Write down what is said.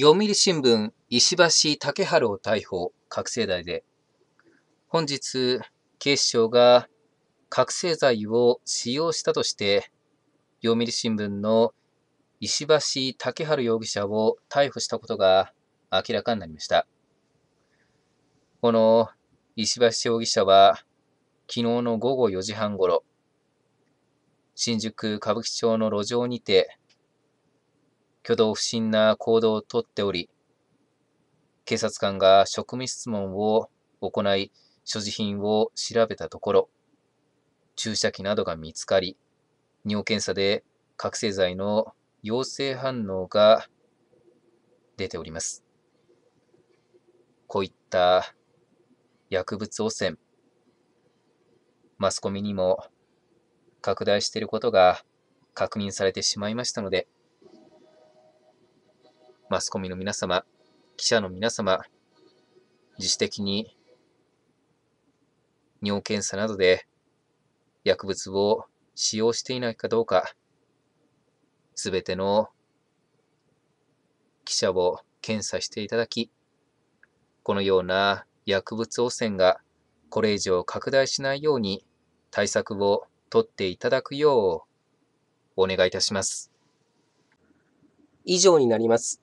読売新聞、石橋竹春を逮捕、覚醒剤で。本日、警視庁が覚醒剤を使用したとして、読売新聞の石橋竹春容疑者を逮捕したことが明らかになりました。この石橋容疑者は、昨日の午後4時半ごろ、新宿歌舞伎町の路上にて、挙動不審な行動をとっており、警察官が職務質問を行い、所持品を調べたところ、注射器などが見つかり、尿検査で覚醒剤の陽性反応が出ております。こういった薬物汚染、マスコミにも拡大していることが確認されてしまいましたので、マスコミの皆様、記者の皆様、自主的に尿検査などで薬物を使用していないかどうか、すべての記者を検査していただき、このような薬物汚染がこれ以上拡大しないように対策を取っていただくようお願いいたします。以上になります。